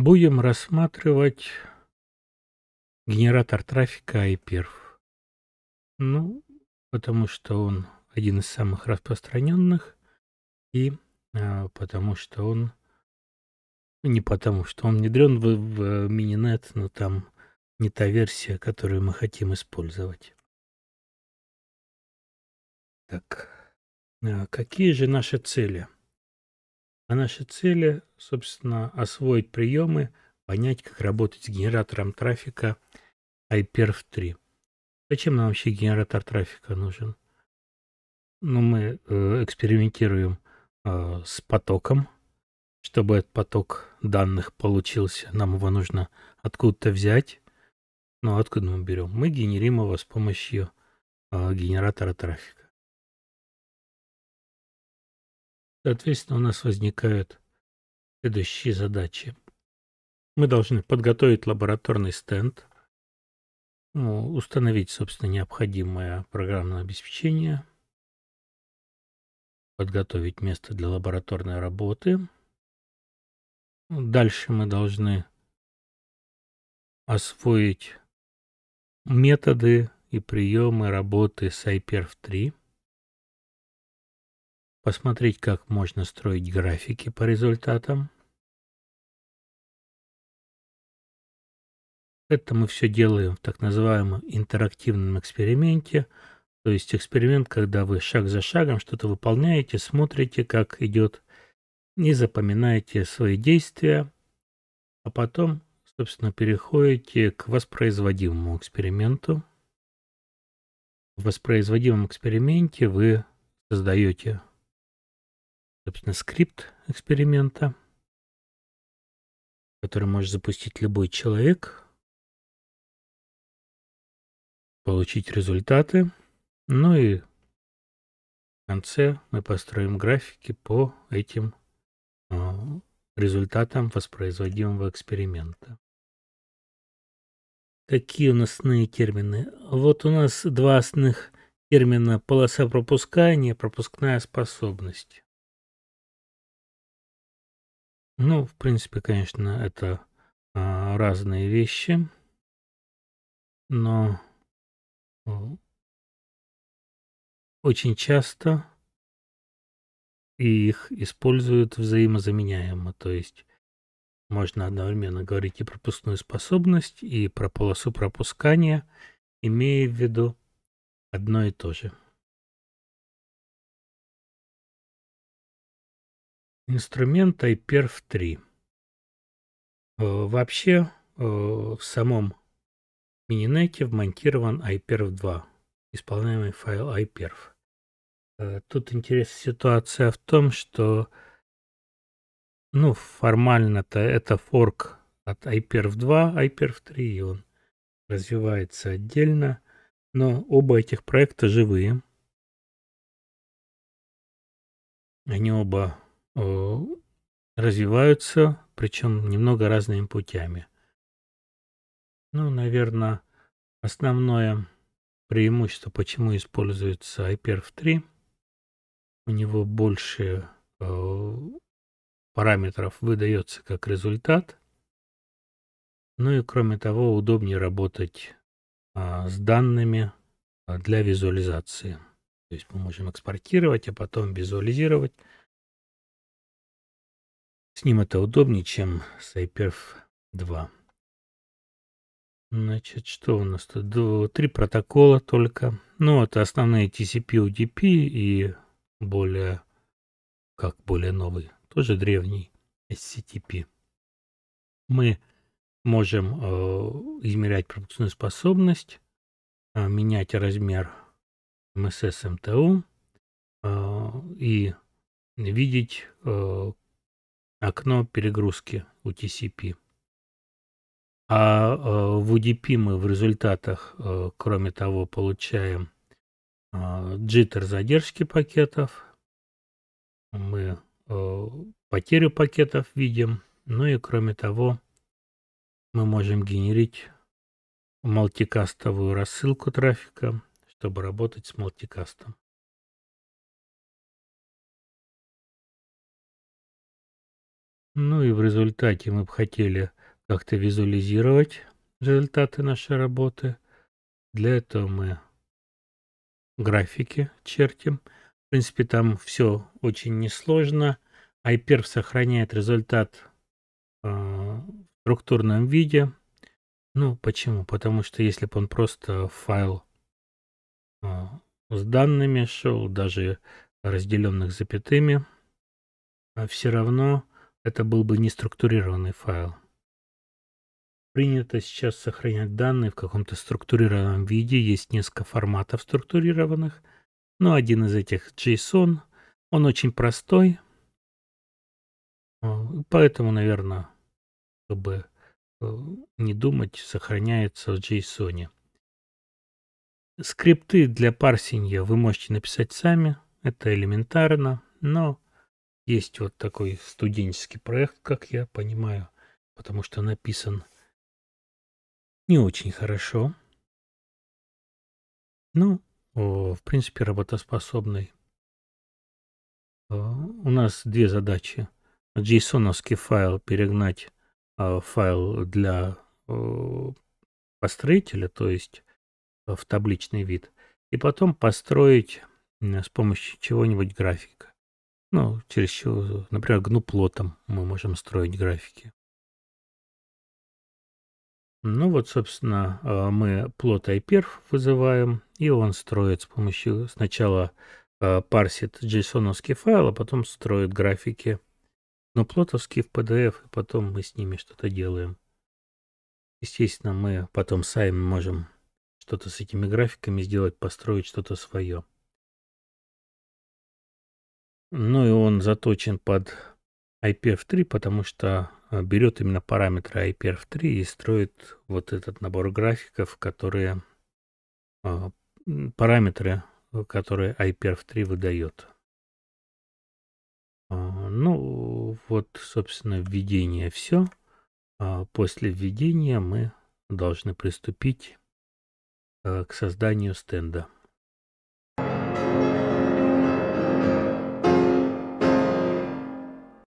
Будем рассматривать генератор трафика iPerf. Ну, потому что он один из самых распространенных и а, потому что он ну, не потому что он внедрен в, в Mininet, э, но там не та версия, которую мы хотим использовать. Так, а какие же наши цели? А наши цели, собственно, освоить приемы, понять, как работать с генератором трафика iPerf3. Зачем нам вообще генератор трафика нужен? Ну, мы э, экспериментируем э, с потоком. Чтобы этот поток данных получился, нам его нужно откуда-то взять. но ну, откуда мы берем? Мы генерим его с помощью э, генератора трафика. Соответственно, у нас возникают следующие задачи. Мы должны подготовить лабораторный стенд, ну, установить, собственно, необходимое программное обеспечение, подготовить место для лабораторной работы. Дальше мы должны освоить методы и приемы работы с IPRF 3 посмотреть, как можно строить графики по результатам. Это мы все делаем в так называемом интерактивном эксперименте, то есть эксперимент, когда вы шаг за шагом что-то выполняете, смотрите, как идет, не запоминаете свои действия, а потом, собственно, переходите к воспроизводимому эксперименту. В воспроизводимом эксперименте вы создаете собственно, скрипт эксперимента, который может запустить любой человек, получить результаты, ну и в конце мы построим графики по этим а, результатам воспроизводимого эксперимента. Какие у нас основные термины? Вот у нас два основных термина полоса пропускания, пропускная способность. Ну, в принципе, конечно, это а, разные вещи, но э, очень часто их используют взаимозаменяемо, то есть можно одновременно говорить и про пропускную способность, и про полосу пропускания, имея в виду одно и то же. инструмент iPerf-3. Э, вообще э, в самом мининете вмонтирован iPerf-2, исполняемый файл iPerf. Э, тут интересная ситуация в том, что ну, формально-то это форк от iPerf-2, iPerf-3, и он развивается отдельно, но оба этих проекта живые. Они оба Э, развиваются, причем немного разными путями. Ну, наверное, основное преимущество, почему используется iPerf 3, у него больше э, параметров выдается как результат. Ну и кроме того, удобнее работать э, с данными а, для визуализации. То есть мы можем экспортировать, а потом визуализировать. С ним это удобнее, чем с iPerf 2. Значит, что у нас тут? Три протокола только. Ну, это основные TCP, UDP и более, как более новый, тоже древний SCTP. Мы можем э, измерять пропускную способность, э, менять размер MSS МТУ э, и видеть, э, окно перегрузки у TCP. А э, в UDP мы в результатах, э, кроме того, получаем э, джиттер задержки пакетов, мы потерю пакетов видим, ну и кроме того, мы можем генерить мультикастовую рассылку трафика, чтобы работать с мультикастом. Ну и в результате мы бы хотели как-то визуализировать результаты нашей работы. Для этого мы графики чертим. В принципе, там все очень несложно. iPerf сохраняет результат э, в структурном виде. Ну, почему? Потому что если бы он просто файл э, с данными шел, даже разделенных запятыми, а все равно это был бы не структурированный файл. Принято сейчас сохранять данные в каком-то структурированном виде, есть несколько форматов структурированных, но один из этих JSON, он очень простой, поэтому, наверное, чтобы э, не думать, сохраняется в JSON. Скрипты для парсинга вы можете написать сами, это элементарно, но есть вот такой студенческий проект, как я понимаю, потому что написан не очень хорошо. Ну, в принципе, работоспособный. Э, у нас две задачи. json файл перегнать в э, файл для э, построителя, то есть в табличный вид, и потом построить с помощью чего-нибудь графика. Ну, чересчур, например, гнуплотом мы можем строить графики. Ну вот, собственно, а, мы плот iperf вызываем, и он строит с помощью сначала а, парсит json файл, а потом строит графики. Но плотовские в PDF, и потом мы с ними что-то делаем. Естественно, мы потом сами можем что-то с этими графиками сделать, построить что-то свое. Ну и он заточен под IPF3, потому что э, берет именно параметры IPF3 и строит вот этот набор графиков, которые а, параметры, э, которые IPF3 выдает. А, ну, вот, собственно, введение все. А, после введения мы должны приступить э, к созданию стенда.